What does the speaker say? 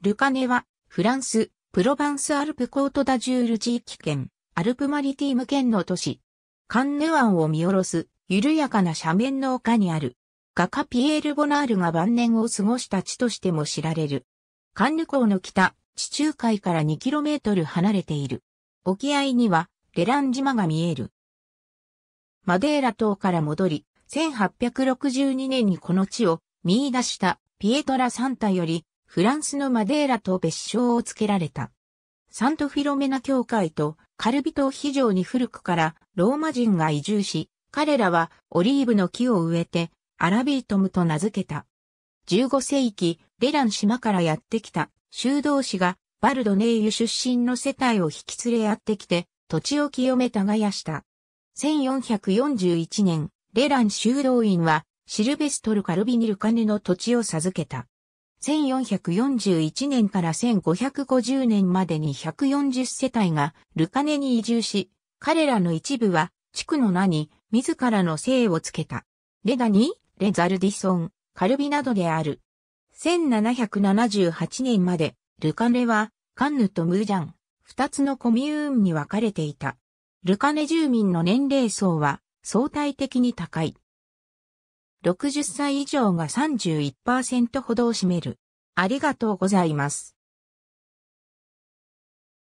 ルカネは、フランス、プロバンスアルプコートダジュール地域圏、アルプマリティーム圏の都市。カンヌ湾を見下ろす、緩やかな斜面の丘にある。画家ピエール・ボナールが晩年を過ごした地としても知られる。カンヌ港の北、地中海から 2km 離れている。沖合には、レラン島が見える。マデーラ島から戻り、1862年にこの地を見出したピエトラ・サンタよりフランスのマデーラと別称を付けられた。サントフィロメナ教会とカルビ島非常に古くからローマ人が移住し、彼らはオリーブの木を植えてアラビートムと名付けた。15世紀、レラン島からやってきた修道士がバルドネーユ出身の世帯を引き連れやってきて土地を清め耕した。1441年、レラン修道院はシルベストル・カルビニルカネの土地を授けた。1441年から1550年までに140世帯がルカネに移住し、彼らの一部は地区の名に自らの姓をつけた。レダニ、レザルディソン、カルビなどである。1778年までルカネはカンヌとムージャン、二つのコミューンに分かれていた。ルカネ住民の年齢層は相対的に高い。60歳以上が31%ほどを占める。ありがとうございます。